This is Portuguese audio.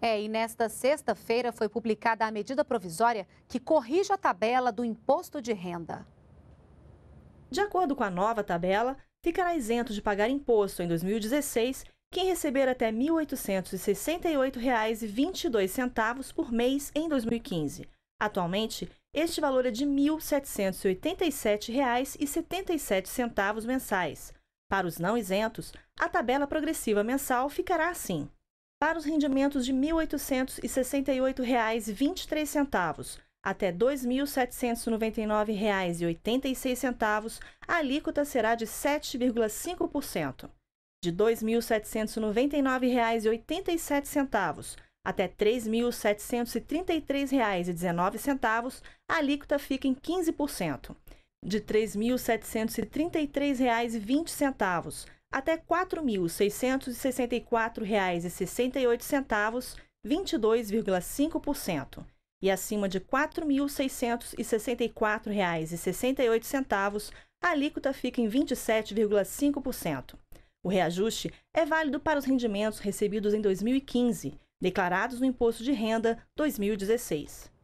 É, e nesta sexta-feira foi publicada a medida provisória que corrige a tabela do imposto de renda. De acordo com a nova tabela, ficará isento de pagar imposto em 2016 quem receber até R$ 1.868,22 por mês em 2015. Atualmente, este valor é de R$ 1.787,77 mensais. Para os não isentos, a tabela progressiva mensal ficará assim para os rendimentos de R$ 1.868,23 até R$ 2.799,86, a alíquota será de 7,5%. De R$ 2.799,87 até R$ 3.733,19, a alíquota fica em 15%. De R$ 3.733,20 até R$ 4.664,68, 22,5%, e acima de R$ 4.664,68, a alíquota fica em 27,5%. O reajuste é válido para os rendimentos recebidos em 2015, declarados no Imposto de Renda 2016.